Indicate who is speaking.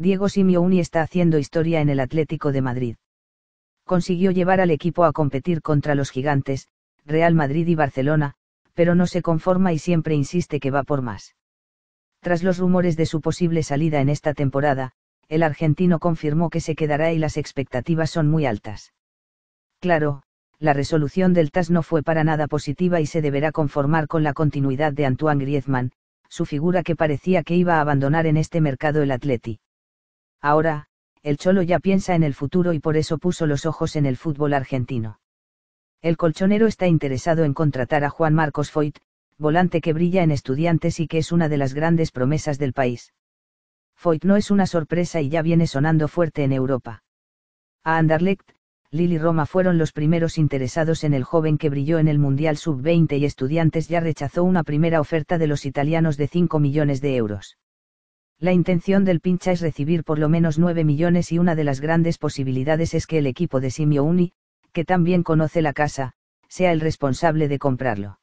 Speaker 1: Diego Simeone está haciendo historia en el Atlético de Madrid. Consiguió llevar al equipo a competir contra los gigantes, Real Madrid y Barcelona, pero no se conforma y siempre insiste que va por más. Tras los rumores de su posible salida en esta temporada, el argentino confirmó que se quedará y las expectativas son muy altas. Claro, la resolución del TAS no fue para nada positiva y se deberá conformar con la continuidad de Antoine Griezmann, su figura que parecía que iba a abandonar en este mercado el Atleti. Ahora, el Cholo ya piensa en el futuro y por eso puso los ojos en el fútbol argentino. El colchonero está interesado en contratar a Juan Marcos Foyt, volante que brilla en estudiantes y que es una de las grandes promesas del país. Foyt no es una sorpresa y ya viene sonando fuerte en Europa. A Anderlecht, Lili Roma fueron los primeros interesados en el joven que brilló en el Mundial Sub-20 y Estudiantes ya rechazó una primera oferta de los italianos de 5 millones de euros. La intención del pincha es recibir por lo menos 9 millones y una de las grandes posibilidades es que el equipo de Simio Uni, que también conoce la casa, sea el responsable de comprarlo.